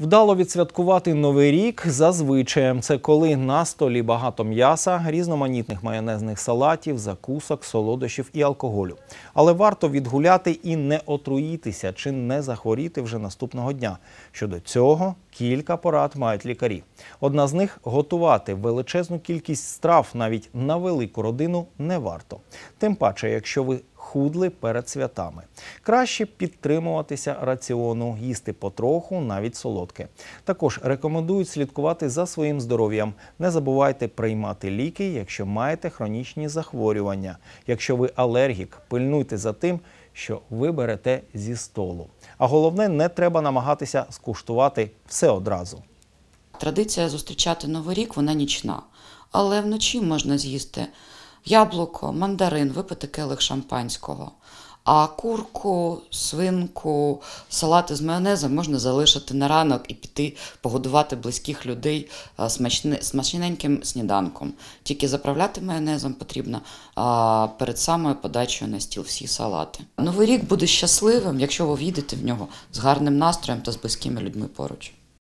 Вдало відсвяткувати новий рік за звичаєм. Це коли на столі багато м'яса, різноманітних майонезних салатів, закусок, солодощів і алкоголю. Але варто відгуляти і не отруїтися чи не захворіти вже наступного дня. Щодо цього кілька порад мають лікарі. Одна з них готувати величезну кількість страв навіть на велику родину не варто. Тим паче, якщо ви схудли перед святами. Краще підтримуватися раціону, їсти потроху, навіть солодке. Також рекомендують слідкувати за своїм здоров'ям. Не забувайте приймати ліки, якщо маєте хронічні захворювання. Якщо ви алергік, пильнуйте за тим. Що ви берете зі столу, а головне, не треба намагатися скуштувати все одразу. Традиція зустрічати новий рік вона нічна, але вночі можна з'їсти яблуко, мандарин, випити келих шампанського. А курку, свинку, салати з майонезом можна залишити на ранок і піти погодувати близьких людей е, смачненьким сніданком. Тільки заправляти майонезом потрібно перед самою подачею на стіл всі салати. Новий рік буде щасливим, якщо ви в'їдете в нього з гарним настроєм та з близькими людьми поруч.